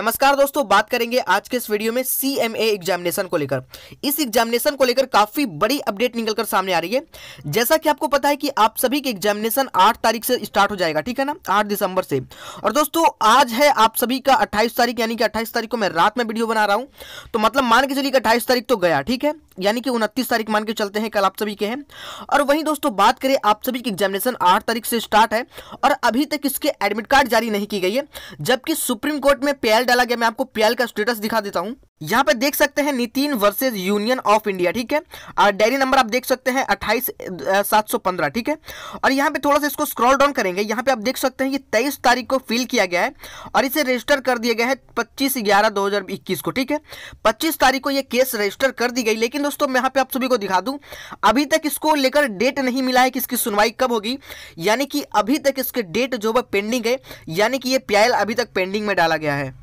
नमस्कार दोस्तों बात करेंगे आज के इस वीडियो में सी एम ए एग्जामिनेशन को लेकर इस एग्जामिनेशन को लेकर काफी बड़ी अपडेट निकलकर सामने आ रही है जैसा कि आपको पता है कि आप सभी के एग्जामिनेशन 8 तारीख से स्टार्ट हो जाएगा ठीक है ना 8 दिसंबर से और दोस्तों आज है आप सभी का 28 तारीख यानी कि 28 तारीख को मैं रात में वीडियो बना रहा हूँ तो मतलब मान के चलिए अट्ठाईस तारीख तो गया ठीक है यानी कि उनतीस तारीख मान के चलते हैं कल आप सभी के हैं और वहीं दोस्तों बात करें आप सभी की एग्जामिनेशन आठ तारीख से स्टार्ट है और अभी तक इसके एडमिट कार्ड जारी नहीं की गई है जबकि सुप्रीम कोर्ट में पीएल डाला गया मैं आपको पीएल का स्टेटस दिखा देता हूँ यहाँ पे देख सकते हैं Nitin versus Union of India ठीक है और डायरी नंबर आप देख सकते हैं अट्ठाईस सात सौ पंद्रह ठीक है और यहाँ पे थोड़ा सा इसको स्क्रॉल डाउन करेंगे यहाँ पे आप देख सकते हैं ये तेईस तारीख को फिल किया गया है और इसे रजिस्टर कर दिया गया है पच्चीस ग्यारह दो हज़ार इक्कीस को ठीक है पच्चीस तारीख को ये केस रजिस्टर कर दी गई लेकिन दोस्तों मैं यहाँ पे आप सभी को दिखा दूँ अभी तक इसको लेकर डेट नहीं मिला है कि इसकी सुनवाई कब होगी यानी कि अभी तक इसके डेट जो है पेंडिंग है यानी कि ये प्यायल अभी तक पेंडिंग में डाला गया है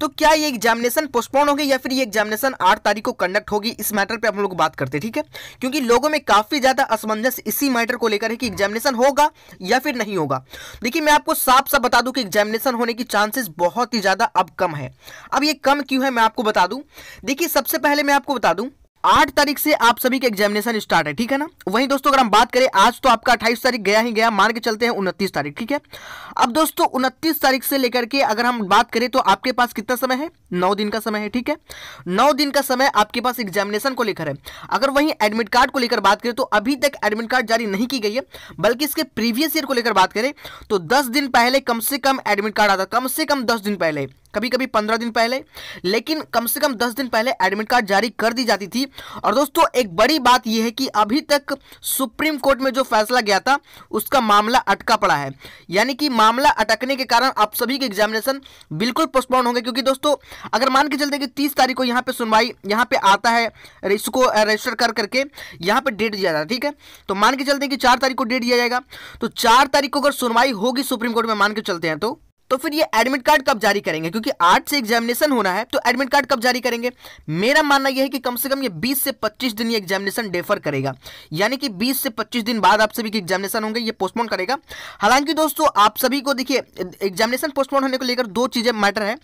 तो क्या ये एग्जामिनेशन पोस्टपोन होगी या फिर ये एग्जामिनेशन आठ तारीख को कंडक्ट होगी इस मैटर पे हम लोग बात करते हैं ठीक है क्योंकि लोगों में काफी ज्यादा असमंजस इसी मैटर को लेकर है कि एग्जामिनेशन होगा या फिर नहीं होगा देखिए मैं आपको साफ साफ बता दूं कि एग्जामिनेशन होने की चांसेस बहुत ही ज्यादा अब कम है अब ये कम क्यों है मैं आपको बता दूं देखिए सबसे पहले मैं आपको बता दूं आठ तारीख से आप सभी के एग्जामिनेशन स्टार्ट है ठीक है ना वहीं दोस्तों अगर हम बात करें आज तो आपका अट्ठाईस तारीख गया ही गया मान के चलते हैं उनतीस तारीख ठीक है अब दोस्तों उनतीस तारीख से लेकर के अगर हम बात करें तो आपके पास कितना समय है नौ दिन का समय है ठीक है नौ दिन का समय आपके पास एग्जामिनेशन को लेकर है अगर वहीं एडमिट कार्ड को लेकर बात करें तो अभी तक एडमिट कार्ड जारी नहीं की गई है बल्कि इसके प्रीवियस ईयर को लेकर बात करें तो दस दिन पहले कम से कम एडमिट कार्ड आता कम से कम दस दिन पहले कभी कभी पंद्रह दिन पहले लेकिन कम से कम दस दिन पहले एडमिट कार्ड जारी कर दी जाती थी और दोस्तों एक बड़ी बात यह है कि अभी तक सुप्रीम कोर्ट में जो फैसला गया था उसका मामला अटका पड़ा है यानी कि मामला अटकने के कारण आप सभी के एग्जामिनेशन बिल्कुल पोस्टपोन होंगे क्योंकि दोस्तों अगर मान के चलते कि तीस तारीख को यहाँ पर सुनवाई यहाँ पर आता है इसको रजिस्टर कर करके यहाँ पर डेट दिया जाता ठीक है तो मान के चलते कि चार तारीख को डेट दिया जाएगा तो चार तारीख को अगर सुनवाई होगी सुप्रीम कोर्ट में मान के चलते हैं तो तो फिर ये एडमिट कार्ड कब जारी करेंगे क्योंकि आठ से एग्जामिनेशन होना है तो एडमिट कार्ड कब जारी करेंगे मेरा मानना यह है कि कम से कम ये 20 से 25 दिन ये एग्जामिनेशन डेफर करेगा यानी कि 20 से 25 दिन बाद आप सभी के एग्जामिनेशन होंगे ये पोस्टपोन करेगा हालांकि दोस्तों आप सभी को देखिए एग्जामिनेशन पोस्टपोन होने को लेकर दो चीज़ें मैटर है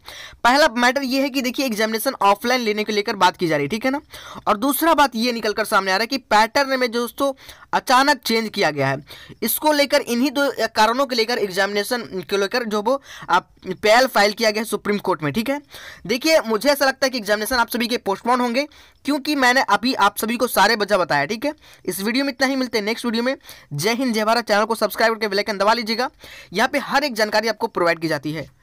पहला मैटर यह है कि देखिए एग्जामिनेशन ऑफलाइन लेने को लेकर बात की जा रही है ठीक है ना और दूसरा बात ये निकल कर सामने आ रहा है कि पैटर्न में दोस्तों अचानक चेंज किया गया है इसको लेकर इन्हीं दो कारणों को लेकर एग्जामिनेशन को लेकर जो वो आप फाइल किया गया सुप्रीम कोर्ट में ठीक है देखिए मुझे ऐसा लगता है कि एग्जामिनेशन आप सभी के पोस्टपोन होंगे क्योंकि मैंने अभी आप सभी को सारे वजह बताया ठीक है इस वीडियो में इतना ही मिलते हैं नेक्स्ट वीडियो में जय हिंद जय भारत चैनल को सब्सक्राइब करके बेलाइकन दबा लीजिएगा यहाँ पर हर एक जानकारी आपको प्रोवाइड की जाती है